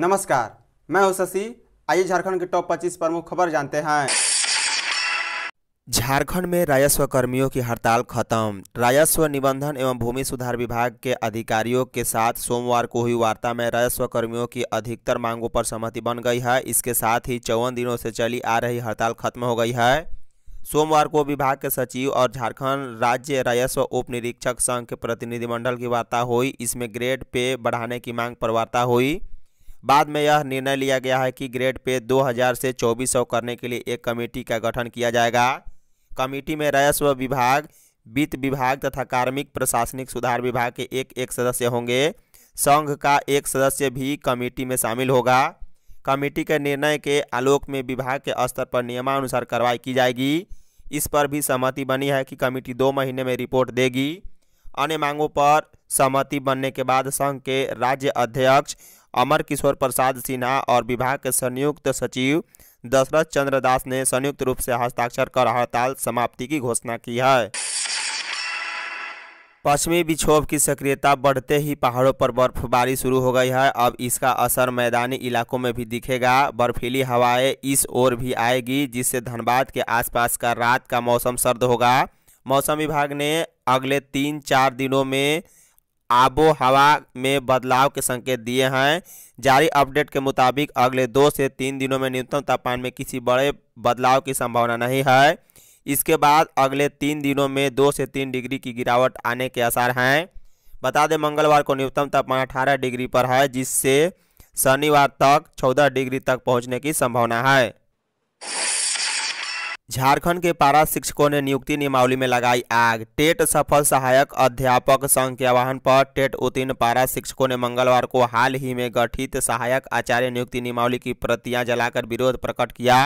नमस्कार मैं हूं शशि आइए झारखंड के टॉप 25 प्रमुख खबर जानते हैं झारखंड में राजस्व कर्मियों की हड़ताल खत्म राजस्व निबंधन एवं भूमि सुधार विभाग के अधिकारियों के साथ सोमवार को हुई वार्ता में राजस्व कर्मियों की अधिकतर मांगों पर सहमति बन गई है इसके साथ ही चौवन दिनों से चली आ रही हड़ताल खत्म हो गई है सोमवार को विभाग के सचिव और झारखंड राज्य राजस्व उप निरीक्षक संघ के प्रतिनिधिमंडल की वार्ता हुई इसमें ग्रेड पे बढ़ाने की मांग पर वार्ता हुई बाद में यह निर्णय लिया गया है कि ग्रेड पे 2000 से 2400 करने के लिए एक कमेटी का गठन किया जाएगा कमेटी में राजस्व विभाग वित्त विभाग तथा कार्मिक प्रशासनिक सुधार विभाग के एक एक सदस्य होंगे संघ का एक सदस्य भी कमेटी में शामिल होगा कमेटी के निर्णय के आलोक में विभाग के स्तर पर नियमानुसार कार्रवाई की जाएगी इस पर भी सहमति बनी है कि कमेटी दो महीने में रिपोर्ट देगी अन्य मांगों पर सहमति बनने के बाद संघ के राज्य अध्यक्ष अमर किशोर प्रसाद सिन्हा और विभाग के संयुक्त सचिव दशरथ चंद्र दास ने संयुक्त रूप से हस्ताक्षर कर हड़ताल समाप्ति की घोषणा की है पश्चिमी विक्षोभ की सक्रियता बढ़ते ही पहाड़ों पर बर्फबारी शुरू हो गई है अब इसका असर मैदानी इलाकों में भी दिखेगा बर्फीली हवाएं इस ओर भी आएगी जिससे धनबाद के आसपास का रात का मौसम सर्द होगा मौसम विभाग ने अगले तीन चार दिनों में आबो हवा में बदलाव के संकेत दिए हैं जारी अपडेट के मुताबिक अगले दो से तीन दिनों में न्यूनतम तापमान में किसी बड़े बदलाव की संभावना नहीं है इसके बाद अगले तीन दिनों में दो से तीन डिग्री की गिरावट आने के आसार हैं बता दें मंगलवार को न्यूनतम तापमान अठारह डिग्री पर है जिससे शनिवार तक चौदह डिग्री तक पहुँचने की संभावना है झारखंड के पारा शिक्षकों ने नियुक्ति नियमावली में लगाई आग टेट सफल सहायक अध्यापक संघ के आह्वान पर टेट उत्तीर्ण पारा शिक्षकों ने मंगलवार को हाल ही में गठित सहायक आचार्य नियुक्ति नियमावली की प्रतियां जलाकर विरोध प्रकट किया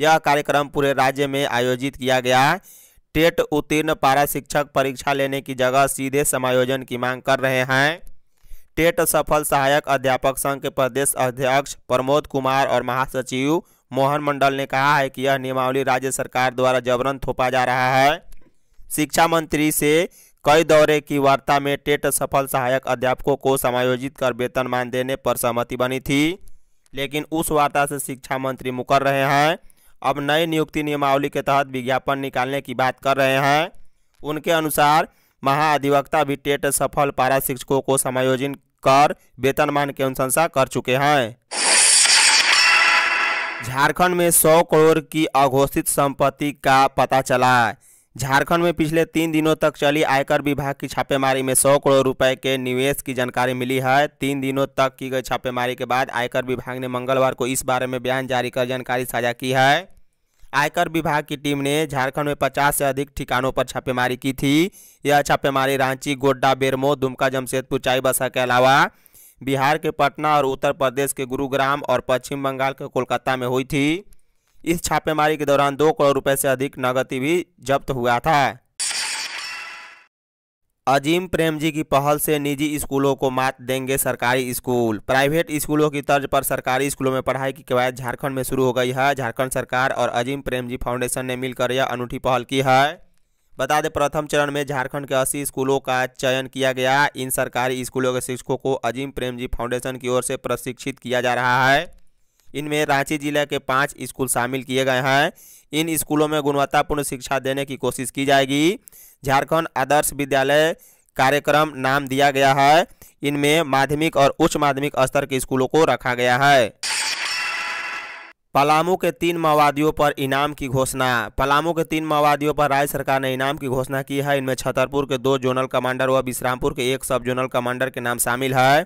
यह कार्यक्रम पूरे राज्य में आयोजित किया गया टेट उत्तीर्ण पारा शिक्षक परीक्षा लेने की जगह सीधे समायोजन की मांग कर रहे हैं टेट सफल सहायक अध्यापक संघ के प्रदेश अध्यक्ष प्रमोद कुमार और महासचिव मोहन मंडल ने कहा है कि यह नियमावली राज्य सरकार द्वारा जबरन थोपा जा रहा है शिक्षा मंत्री से कई दौरे की वार्ता में टेट सफल सहायक अध्यापकों को समायोजित कर वेतनमान देने पर सहमति बनी थी लेकिन उस वार्ता से शिक्षा मंत्री मुकर रहे हैं अब नई नियुक्ति नियमावली के तहत विज्ञापन निकालने की बात कर रहे हैं उनके अनुसार महाअधिवक्ता भी टेट सफल पारा शिक्षकों को समायोजन कर वेतनमान की अनुशंसा कर चुके हैं झारखंड में सौ करोड़ की अघोषित संपत्ति का पता चला झारखंड में पिछले तीन दिनों तक चली आयकर विभाग की छापेमारी में सौ करोड़ रुपए के निवेश की जानकारी मिली है तीन दिनों तक की गई छापेमारी के बाद आयकर विभाग ने मंगलवार को इस बारे में बयान जारी कर जानकारी साझा की है आयकर विभाग की टीम ने झारखंड में 50 से अधिक ठिकानों पर छापेमारी की थी यह छापेमारी रांची गोड्डा बेरमो दुमका जमशेदपुर चाईबसा के अलावा बिहार के पटना और उत्तर प्रदेश के गुरुग्राम और पश्चिम बंगाल के कोलकाता में हुई थी इस छापेमारी के दौरान दो करोड़ रुपए से अधिक नगदी भी जब्त हुआ था अजीम प्रेम जी की पहल से निजी स्कूलों को मात देंगे सरकारी स्कूल प्राइवेट स्कूलों की तर्ज पर सरकारी स्कूलों में पढ़ाई की कवायद झारखंड में शुरू हो गई है झारखंड सरकार और अजीम प्रेम जी फाउंडेशन ने मिलकर यह अनूठी पहल की है बता दें प्रथम चरण में झारखंड के अस्सी स्कूलों का चयन किया गया इन सरकारी स्कूलों के शिक्षकों को अजीम प्रेमजी फाउंडेशन की ओर से प्रशिक्षित किया जा रहा है इनमें रांची जिले के पाँच स्कूल शामिल किए गए हैं इन स्कूलों में गुणवत्तापूर्ण शिक्षा देने की कोशिश की जाएगी झारखंड आदर्श विद्यालय कार्यक्रम नाम दिया गया है इनमें माध्यमिक और उच्च माध्यमिक स्तर के स्कूलों को रखा गया है पलामू के तीन माओवादियों पर इनाम की घोषणा पलामू के तीन माओवादियों पर राज्य सरकार ने इनाम की घोषणा की है इनमें छतरपुर के दो जोनल कमांडर व विश्रामपुर के एक सब जोनल कमांडर के नाम शामिल है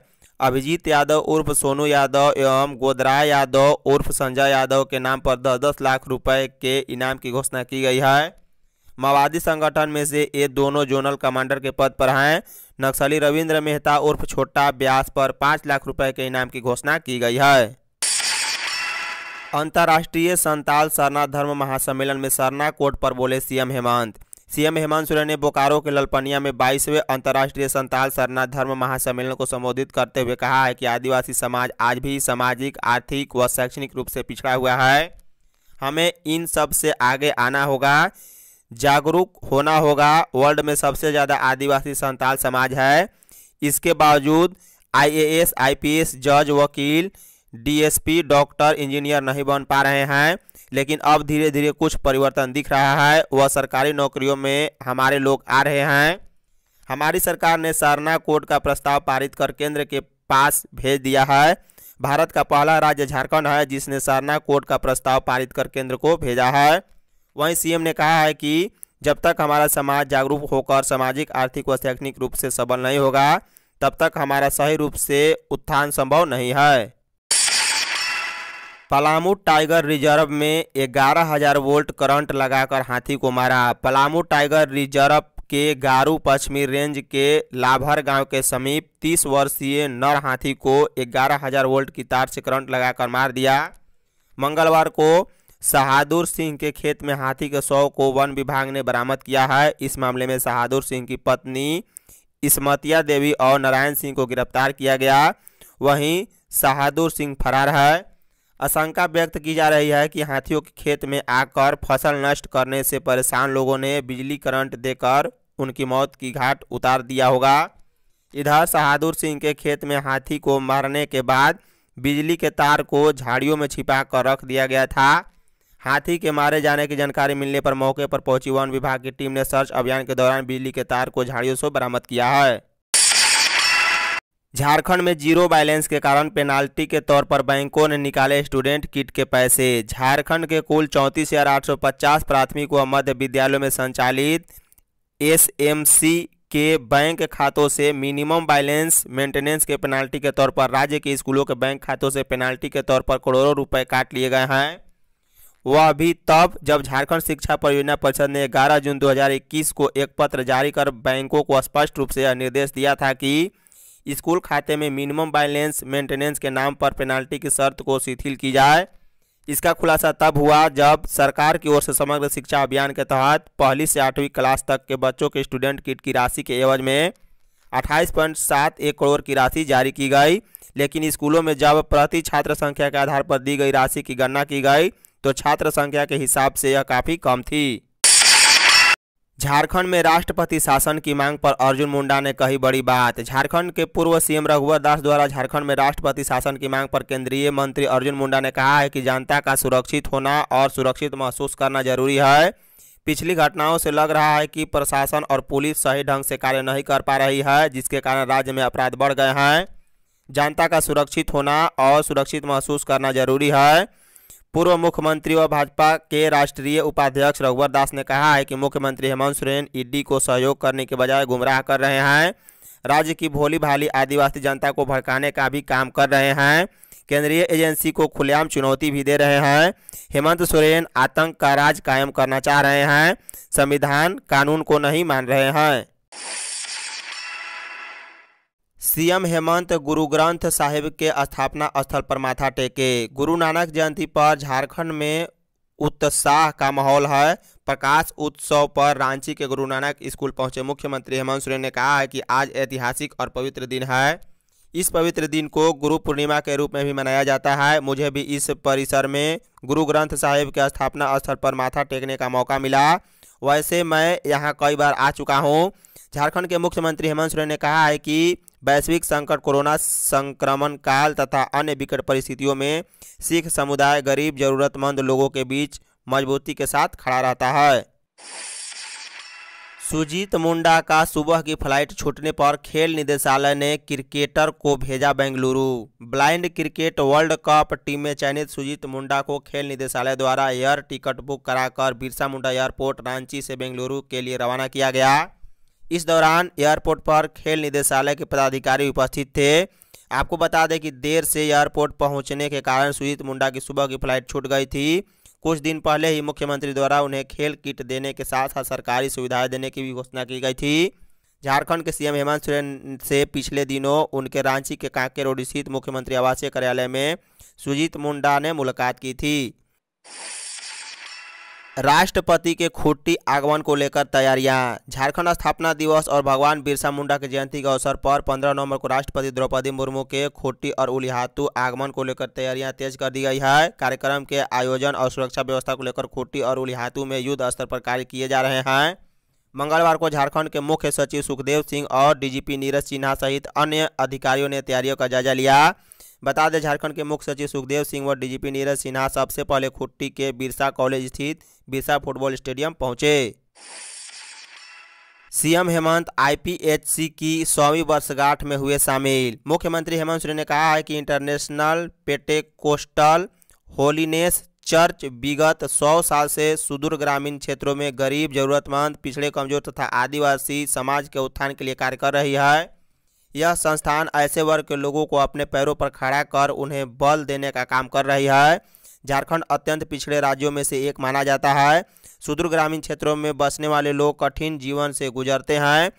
अभिजीत यादव उर्फ सोनू यादव एवं गोदराय यादव उर्फ संजय यादव के नाम पर दस दस लाख रुपए के इनाम की घोषणा की गई है माओवादी संगठन में से ये दोनों जोनल कमांडर के पद पर हैं नक्सली रविंद्र मेहता उर्फ छोटा ब्यास पर पाँच लाख रुपए के इनाम की घोषणा की गई है अंतर्राष्ट्रीय संताल सरना धर्म महासम्मेलन में सरना कोट पर बोले सीएम हेमंत सीएम हेमंत सोरेन ने बोकारो के ललपनिया में बाईसवें अंतर्राष्ट्रीय संताल सरना धर्म महासम्मेलन को संबोधित करते हुए कहा है कि आदिवासी समाज आज भी सामाजिक आर्थिक व शैक्षणिक रूप से पिछड़ा हुआ है हमें इन सब से आगे आना होगा जागरूक होना होगा वर्ल्ड में सबसे ज़्यादा आदिवासी संताल समाज है इसके बावजूद आई ए जज वकील डीएसपी डॉक्टर इंजीनियर नहीं बन पा रहे हैं लेकिन अब धीरे धीरे कुछ परिवर्तन दिख रहा है वह सरकारी नौकरियों में हमारे लोग आ रहे हैं हमारी सरकार ने सरना कोर्ट का प्रस्ताव पारित कर केंद्र के पास भेज दिया है भारत का पहला राज्य झारखंड है जिसने सरना कोर्ट का प्रस्ताव पारित कर केंद्र को भेजा है वहीं सीएम ने कहा है कि जब तक हमारा समाज जागरूक होकर सामाजिक आर्थिक व शैक्षणिक रूप से सबल नहीं होगा तब तक हमारा सही रूप से उत्थान संभव नहीं है पलामू टाइगर रिजर्व में ग्यारह हजार वोल्ट करंट लगाकर हाथी को मारा पलामू टाइगर रिजर्व के गारू पश्चिमी रेंज के लाभर गांव के समीप 30 वर्षीय नर हाथी को ग्यारह हजार वोल्ट की तार से करंट लगाकर मार दिया मंगलवार को शहादुर सिंह के खेत में हाथी के शव को वन विभाग ने बरामद किया है इस मामले में शहादुर सिंह की पत्नी इसमतिया देवी और नारायण सिंह को गिरफ्तार किया गया वहीं शहादुर सिंह फरार है आशंका व्यक्त की जा रही है कि हाथियों के खेत में आकर फसल नष्ट करने से परेशान लोगों ने बिजली करंट देकर उनकी मौत की घाट उतार दिया होगा इधर शहादुर सिंह के खेत में हाथी को मारने के बाद बिजली के तार को झाड़ियों में छिपा कर रख दिया गया था हाथी के मारे जाने की जानकारी मिलने पर मौके पर पहुंची वन विभाग की टीम ने सर्च अभियान के दौरान बिजली के तार को झाड़ियों से बरामद किया है झारखंड में जीरो बैलेंस के कारण पेनाल्टी के तौर पर बैंकों ने निकाले स्टूडेंट किट के पैसे झारखंड के कुल चौंतीस हजार आठ सौ पचास प्राथमिक व मध्य विद्यालयों में संचालित एसएमसी के बैंक खातों से मिनिमम बैलेंस मेंटेनेंस के पेनाल्टी के तौर पर राज्य के स्कूलों के बैंक खातों से पेनाल्टी के तौर पर करोड़ों रुपए काट लिए गए हैं वह अभी तब जब झारखंड शिक्षा परियोजना परिषद ने 11 जून 2021 को एक पत्र जारी कर बैंकों को स्पष्ट रूप से यह निर्देश दिया था कि स्कूल खाते में मिनिमम बैलेंस मेंटेनेंस के नाम पर पेनाल्टी की शर्त को शिथिल की जाए इसका खुलासा तब हुआ जब सरकार की ओर से समग्र शिक्षा अभियान के तहत पहली से आठवीं क्लास तक के बच्चों के स्टूडेंट किट की राशि के एवज में अट्ठाईस पॉइंट सात एक करोड़ की राशि जारी की गई लेकिन स्कूलों में जब प्रति छात्र संख्या के आधार पर दी गई राशि की गणना की गई तो छात्र संख्या के हिसाब से यह काफ़ी कम थी झारखंड में राष्ट्रपति शासन की मांग पर अर्जुन मुंडा ने कही बड़ी बात झारखंड के पूर्व सीएम रघुवर दास द्वारा झारखंड में राष्ट्रपति शासन की मांग पर केंद्रीय मंत्री अर्जुन मुंडा ने कहा है कि जनता का सुरक्षित होना और सुरक्षित महसूस करना जरूरी है पिछली घटनाओं से लग रहा है कि प्रशासन और पुलिस सही ढंग से कार्य नहीं कर पा रही है जिसके कारण राज्य में अपराध बढ़ गए हैं जनता का सुरक्षित होना और सुरक्षित महसूस करना जरूरी है पूर्व मुख्यमंत्री व भाजपा के राष्ट्रीय उपाध्यक्ष रघुवर दास ने कहा है कि मुख्यमंत्री हेमंत सोरेन ईडी को सहयोग करने के बजाय गुमराह कर रहे हैं राज्य की भोली भाली आदिवासी जनता को भड़काने का भी काम कर रहे हैं केंद्रीय एजेंसी को खुलेआम चुनौती भी दे रहे हैं हेमंत सोरेन आतंक का राज कायम करना चाह रहे हैं संविधान कानून को नहीं मान रहे हैं सीएम हेमंत गुरु ग्रंथ साहिब के स्थापना स्थल पर माथा टेके गुरु नानक जयंती पर झारखंड में उत्साह का माहौल है प्रकाश उत्सव पर रांची के गुरु नानक स्कूल पहुंचे मुख्यमंत्री हेमंत सोरेन ने कहा है कि आज ऐतिहासिक और पवित्र दिन है इस पवित्र दिन को गुरु पूर्णिमा के रूप में भी मनाया जाता है मुझे भी इस परिसर में गुरु ग्रंथ साहिब के स्थापना स्थल पर माथा टेकने का मौका मिला वैसे मैं यहाँ कई बार आ चुका हूँ झारखंड के मुख्यमंत्री हेमंत सोरेन ने कहा है कि वैश्विक संकट कोरोना संक्रमण काल तथा अन्य विकट परिस्थितियों में सिख समुदाय गरीब जरूरतमंद लोगों के बीच मजबूती के साथ खड़ा रहता है सुजीत मुंडा का सुबह की फ्लाइट छूटने पर खेल निदेशालय ने क्रिकेटर को भेजा Bengaluru blind cricket world cup team में चयनित सुजीत मुंडा को खेल निदेशालय द्वारा एयर टिकट बुक कराकर बिरसा मुंडा एयरपोर्ट रांची से बेंगलुरु के लिए रवाना किया गया इस दौरान एयरपोर्ट पर खेल निदेशालय के पदाधिकारी उपस्थित थे आपको बता दें कि देर से एयरपोर्ट पहुंचने के कारण सुजीत मुंडा की सुबह की फ्लाइट छूट गई थी कुछ दिन पहले ही मुख्यमंत्री द्वारा उन्हें खेल किट देने के साथ साथ सरकारी सुविधाएं देने की भी घोषणा की गई थी झारखंड के सीएम हेमंत सोरेन से पिछले दिनों उनके रांची के कांके रोड स्थित मुख्यमंत्री आवासीय कार्यालय में सुजीत मुंडा ने मुलाकात की थी राष्ट्रपति के खुट्टी आगमन को लेकर तैयारियां झारखंड स्थापना दिवस और भगवान बिरसा मुंडा की जयंती के अवसर पर 15 नवंबर को राष्ट्रपति द्रौपदी मुर्मू के खुट्टी और उलिहातु आगमन को लेकर तैयारियां तेज कर दी गई है कार्यक्रम के आयोजन और सुरक्षा व्यवस्था को लेकर खुट्टी और उलिहातु में युद्ध स्तर पर कार्य किए जा रहे हैं मंगलवार को झारखंड के मुख्य सचिव सुखदेव सिंह और डीजीपी नीरज सिन्हा सहित अन्य अधिकारियों ने तैयारियों का जायजा लिया बता दें झारखंड के मुख्य सचिव सुखदेव सिंह व डीजीपी नीरज सिन्हा सबसे पहले खुट्टी के बिरसा कॉलेज स्थित बिरसा फुटबॉल स्टेडियम पहुंचे सीएम हेमंत आईपीएचसी की सौवी वर्षगांठ में हुए शामिल मुख्यमंत्री हेमंत सोरेन ने कहा है कि इंटरनेशनल पेटेकोस्टल होलीनेस चर्च विगत 100 साल से सुदूर ग्रामीण क्षेत्रों में गरीब जरूरतमंद पिछड़े कमजोर तथा आदिवासी समाज के उत्थान के लिए कार्य कर रही है यह संस्थान ऐसे वर्ग के लोगों को अपने पैरों पर खड़ा कर उन्हें बल देने का काम कर रही है झारखंड अत्यंत पिछड़े राज्यों में से एक माना जाता है सुदूर ग्रामीण क्षेत्रों में बसने वाले लोग कठिन जीवन से गुजरते हैं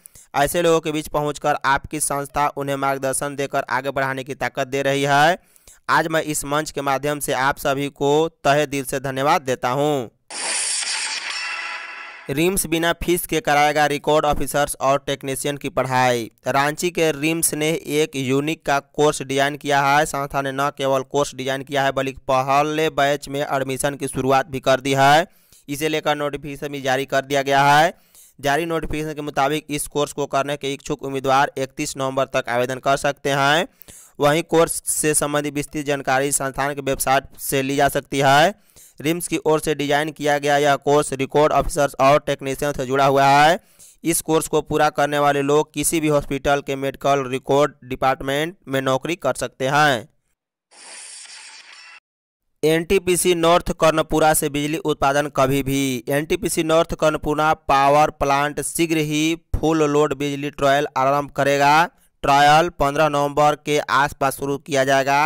ऐसे लोगों के बीच पहुंचकर आपकी संस्था उन्हें मार्गदर्शन देकर आगे बढ़ाने की ताकत दे रही है आज मैं इस मंच के माध्यम से आप सभी को तहे दिल से धन्यवाद देता हूँ रिम्स बिना फीस के कराएगा रिकॉर्ड ऑफिसर्स और टेक्नीशियन की पढ़ाई रांची के रिम्स ने एक यूनिक का कोर्स डिजाइन किया है संस्था ने न केवल कोर्स डिजाइन किया है बल्कि पहले बैच में एडमिशन की शुरुआत भी कर दी है इसे लेकर नोटिफिकेशन भी जारी कर दिया गया है जारी नोटिफिकेशन के मुताबिक इस कोर्स को करने के इच्छुक उम्मीदवार 31 नवंबर तक आवेदन कर सकते हैं वहीं कोर्स से संबंधित विस्तृत जानकारी संस्थान के वेबसाइट से ली जा सकती है रिम्स की ओर से डिजाइन किया गया यह कोर्स रिकॉर्ड ऑफिसर्स और टेक्नीशियन से जुड़ा हुआ है इस कोर्स को पूरा करने वाले लोग किसी भी हॉस्पिटल के मेडिकल रिकॉर्ड डिपार्टमेंट में नौकरी कर सकते हैं एनटीपीसी नॉर्थ कर्णपुरा से बिजली उत्पादन कभी भी NTPC north Karanpura power plant शीघ्र ही फुल लोड बिजली ट्रायल आरंभ करेगा ट्रायल 15 नवंबर के आसपास शुरू किया जाएगा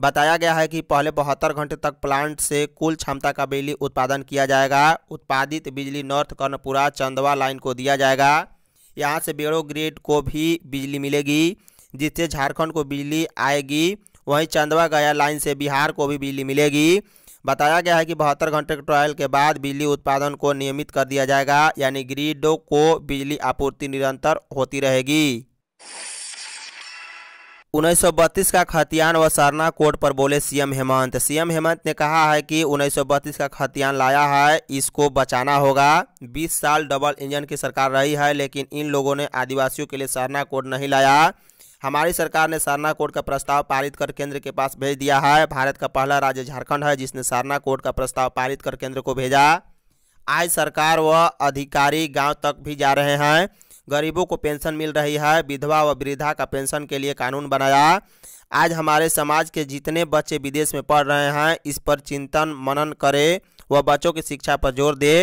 बताया गया है कि पहले बहत्तर घंटे तक प्लांट से कुल क्षमता का बिजली उत्पादन किया जाएगा उत्पादित बिजली नॉर्थ कर्णपुरा चंदवा लाइन को दिया जाएगा यहाँ से बेड़ो ग्रेड को भी बिजली मिलेगी जिससे झारखंड को बिजली आएगी वहीं चंदवा गया लाइन से बिहार को भी बिजली मिलेगी बताया गया है कि बहत्तर घंटे के ट्रायल के बाद बिजली उत्पादन को नियमित कर दिया जाएगा यानी ग्रिडों को बिजली आपूर्ति निरंतर होती रहेगी उन्नीस का खतियान व सरना कोर्ट पर बोले सीएम हेमंत सीएम हेमंत ने कहा है कि उन्नीस का खतियान लाया है इसको बचाना होगा 20 साल डबल इंजन की सरकार रही है लेकिन इन लोगों ने आदिवासियों के लिए सरना कोड नहीं लाया हमारी सरकार ने सरना कोड का प्रस्ताव पारित कर केंद्र के पास भेज दिया है भारत का पहला राज्य झारखंड है जिसने सरना कोड का प्रस्ताव पारित कर केंद्र को भेजा आज सरकार व अधिकारी गाँव तक भी जा रहे हैं गरीबों को पेंशन मिल रही है विधवा व वृद्धा का पेंशन के लिए कानून बनाया आज हमारे समाज के जितने बच्चे विदेश में पढ़ रहे हैं इस पर चिंतन मनन करे व बच्चों की शिक्षा पर जोर दे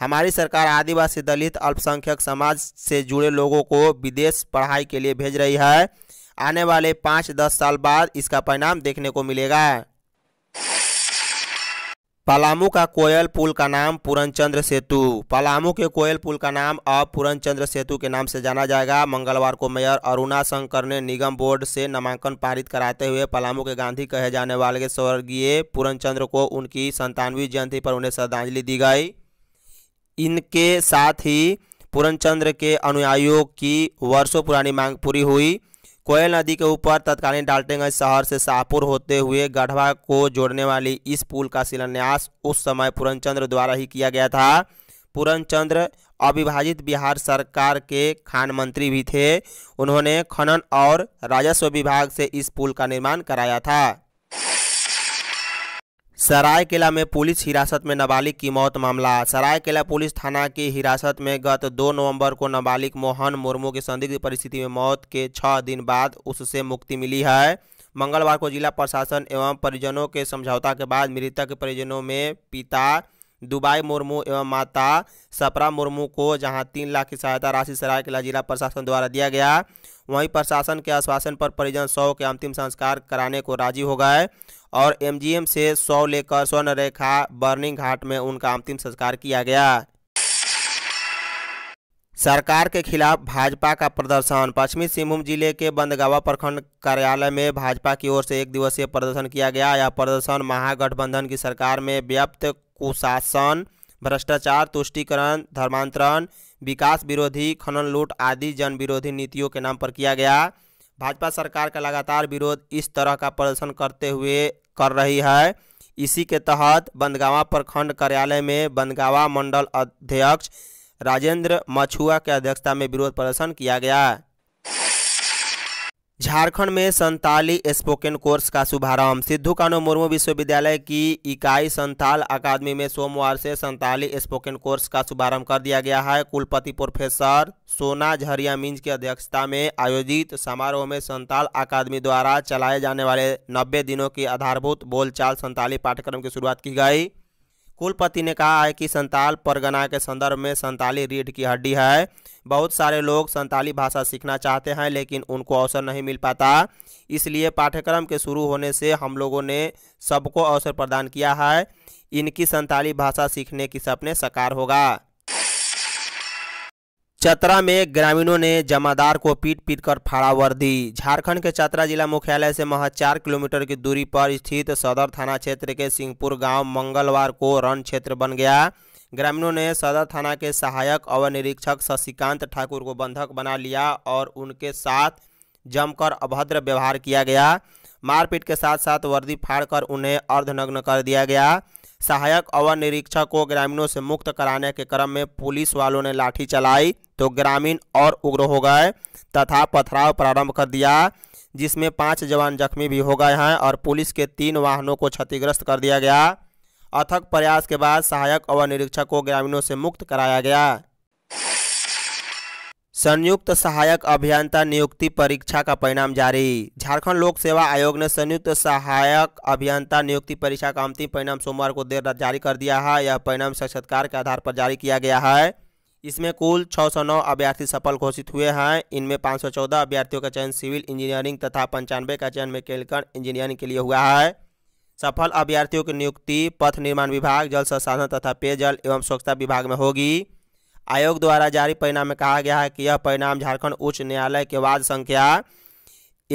हमारी सरकार आदिवासी दलित अल्पसंख्यक समाज से जुड़े लोगों को विदेश पढ़ाई के लिए भेज रही है आने वाले पाँच दस साल बाद इसका परिणाम देखने को मिलेगा पलामू का कोयल पुल का नाम पूरनचंद्र सेतु पलामू के कोयल पुल का नाम अब पूरनचंद्र सेतु के नाम से जाना जाएगा मंगलवार को मेयर अरुणा शंकर ने निगम बोर्ड से नामांकन पारित कराते हुए पलामू के गांधी कहे जाने वाले स्वर्गीय पूरनचंद्र को उनकी संतानवी जयंती पर उन्हें श्रद्धांजलि दी गई इनके साथ ही पूरनचंद्र के अनुयायियों की वर्षों पुरानी मांग पूरी हुई कोयल नदी के ऊपर तत्कालीन डाल्टेगंज शहर से शाहपुर होते हुए गढ़वा को जोड़ने वाली इस पुल का शिलान्यास उस समय पूरनचंद्र द्वारा ही किया गया था पूरनचंद्र अविभाजित बिहार सरकार के खान मंत्री भी थे उन्होंने खनन और राजस्व विभाग से इस पुल का निर्माण कराया था सरायकेला में पुलिस हिरासत में नाबालिग की मौत मामला सरायकेला पुलिस थाना की हिरासत में गत 2 नवंबर को नाबालिग मोहन मुर्मू की संदिग्ध परिस्थिति में मौत के छः दिन बाद उससे मुक्ति मिली है मंगलवार को जिला प्रशासन एवं परिजनों के समझौता के बाद मृतक के परिजनों में पिता दुबई मुर्मू एवं माता सपरा मुर्मू को जहां तीन लाख की सहायता राशि सरायकेला जिला प्रशासन द्वारा दिया गया वहीं प्रशासन के आश्वासन पर परिजन सौ के अंतिम संस्कार कराने को राजी हो गए और एमजीएम से सौ लेकर स्वर्णरेखा बर्निंग घाट में उनका अंतिम संस्कार किया गया सरकार के खिलाफ भाजपा का प्रदर्शन पश्चिमी सिंहभूम जिले के बंदगावा प्रखंड कार्यालय में भाजपा की ओर से एक दिवसीय प्रदर्शन किया गया यह प्रदर्शन महागठबंधन की सरकार में व्याप्त कुशासन भ्रष्टाचार तुष्टिकरण धर्मांतरण विकास विरोधी खनन लूट आदि जन विरोधी नीतियों के नाम पर किया गया भाजपा सरकार का लगातार विरोध इस तरह का प्रदर्शन करते हुए कर रही है इसी के तहत बंदगावा प्रखंड कार्यालय में बंदगावा मंडल अध्यक्ष राजेंद्र मछुआ के अध्यक्षता में विरोध प्रदर्शन किया गया झारखंड में संताली स्पोकन कोर्स का शुभारंभ सिद्धू कानू मुर्मू विश्वविद्यालय की इकाई संताल अकादमी में सोमवार से संताली स्पोकन कोर्स का शुभारंभ कर दिया गया है कुलपति प्रोफेसर सोना झरिया मिंज की अध्यक्षता में आयोजित समारोह में संताल अकादमी द्वारा चलाए जाने वाले नब्बे दिनों की आधारभूत बोलचाल संताली पाठ्यक्रम की शुरुआत की गई कुलपति ने कहा है कि संताल परगना के संदर्भ में संताली रीढ़ की हड्डी है बहुत सारे लोग संताली भाषा सीखना चाहते हैं लेकिन उनको अवसर नहीं मिल पाता इसलिए पाठ्यक्रम के शुरू होने से हम लोगों ने सबको अवसर प्रदान किया है इनकी संताली भाषा सीखने की सपने साकार होगा चतरा में ग्रामीणों ने जमादार को पीट पीट कर फाड़ावर दी झारखंड के चतरा जिला मुख्यालय से महज चार किलोमीटर की दूरी पर स्थित सदर थाना क्षेत्र के सिंहपुर गांव मंगलवार को रण क्षेत्र बन गया ग्रामीणों ने सदर थाना के सहायक अवर निरीक्षक शशिकांत ठाकुर को बंधक बना लिया और उनके साथ जमकर अभद्र व्यवहार किया गया मारपीट के साथ साथ वर्दी फाड़कर उन्हें अर्धनग्न कर दिया गया सहायक अवर निरीक्षक को ग्रामीणों से मुक्त कराने के क्रम में पुलिस वालों ने लाठी चलाई तो ग्रामीण और उग्र हो गए तथा पथराव प्रारंभ कर दिया जिसमें पांच जवान जख्मी भी हो गए हैं और पुलिस के तीन वाहनों को क्षतिग्रस्त कर दिया गया अथक प्रयास के बाद सहायक अवर निरीक्षक को ग्रामीणों से मुक्त कराया गया संयुक्त सहायक अभियंता नियुक्ति परीक्षा का परिणाम जारी झारखंड लोक सेवा आयोग ने संयुक्त सहायक अभियंता नियुक्ति परीक्षा का अंतिम परिणाम सोमवार को देर रात जारी कर दिया है यह परिणाम साक्षात्कार के आधार पर जारी किया गया है इसमें कुल 609 अभ्यर्थी सफल घोषित हुए हैं इनमें 514 अभ्यर्थियों का चयन सिविल इंजीनियरिंग तथा पंचानवे का चयन मैकेनिकल इंजीनियरिंग के लिए हुआ है सफल अभ्यर्थियों की नियुक्ति पथ निर्माण विभाग जल संसाधन तथा पेयजल एवं स्वच्छता विभाग में होगी आयोग द्वारा जारी परिणाम में कहा गया है कि यह परिणाम झारखंड उच्च न्यायालय के वाद संख्या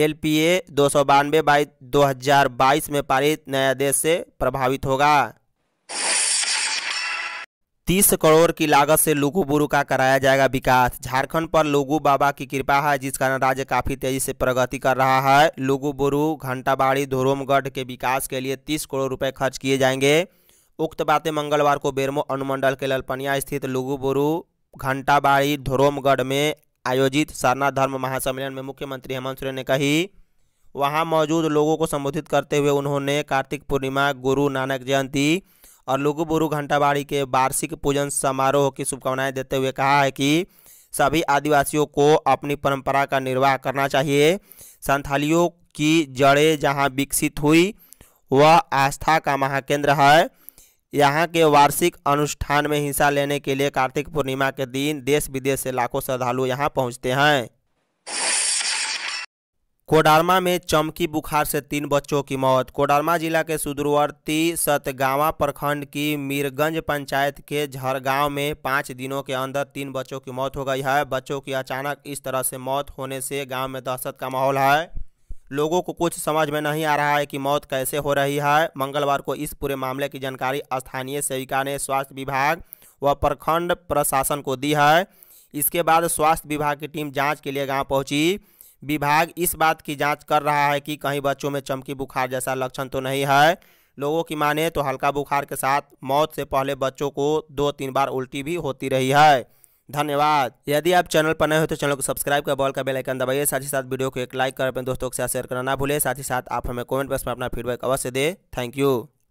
एल पी ए दो सौ बानवे बाई दो हजार बाईस में पारित न्यायाधीश से प्रभावित होगा तीस करोड़ की लागत से लुगु बुरु का कराया जाएगा विकास झारखंड पर लुगु बाबा की कृपा है जिस कारण राज्य काफ़ी तेजी से प्रगति कर रहा है लुगु बुरु घंटाबाड़ी धोरोमगढ़ के विकास के लिए तीस करोड़ रुपए खर्च किए जाएंगे उक्त बातें मंगलवार को बेरमो अनुमंडल के ललपनिया स्थित लुगु बुरु घंटाबाड़ी धोरोमगढ़ में आयोजित सरना धर्म महासम्मेलन में मुख्यमंत्री हेमंत सोरेन ने कही वहाँ मौजूद लोगों को संबोधित करते हुए उन्होंने कार्तिक पूर्णिमा गुरु नानक जयंती और लुगुबुरु घंटाबाड़ी के वार्षिक पूजन समारोह की शुभकामनाएं देते हुए कहा है कि सभी आदिवासियों को अपनी परंपरा का निर्वाह करना चाहिए संथालियों की जड़ें जहां विकसित हुई वह आस्था का महाकेंद्र है यहाँ के वार्षिक अनुष्ठान में हिस्सा लेने के लिए कार्तिक पूर्णिमा के दिन देश विदेश से लाखों श्रद्धालु यहाँ पहुँचते हैं कोडरमा में चमकी बुखार से तीन बच्चों की मौत कोडरमा जिला के सुदूरवर्ती सतगावा प्रखंड की मीरगंज पंचायत के झरगांव में पाँच दिनों के अंदर तीन बच्चों की मौत हो गई है बच्चों की अचानक इस तरह से मौत होने से गांव में दहशत का माहौल है लोगों को कुछ समझ में नहीं आ रहा है कि मौत कैसे हो रही है मंगलवार को इस पूरे मामले की जानकारी स्थानीय सेविका ने स्वास्थ्य विभाग व प्रखंड प्रशासन को दी है इसके बाद स्वास्थ्य विभाग की टीम जाँच के लिए गाँव पहुँची विभाग इस बात की जांच कर रहा है कि कहीं बच्चों में चमकी बुखार जैसा लक्षण तो नहीं है लोगों की माने तो हल्का बुखार के साथ मौत से पहले बच्चों को दो तीन बार उल्टी भी होती रही है धन्यवाद यदि आप चैनल पर नए हो तो चैनल को सब्सक्राइब कर बॉल का बेल आइकन दबाइए साथ ही साथ वीडियो को एक लाइक कर अपने दोस्तों के साथ शेयर करना ना भूलें साथ ही साथ आप हमें कमेंट बॉक्स में अपना फीडबैक अवश्य दें थैंक यू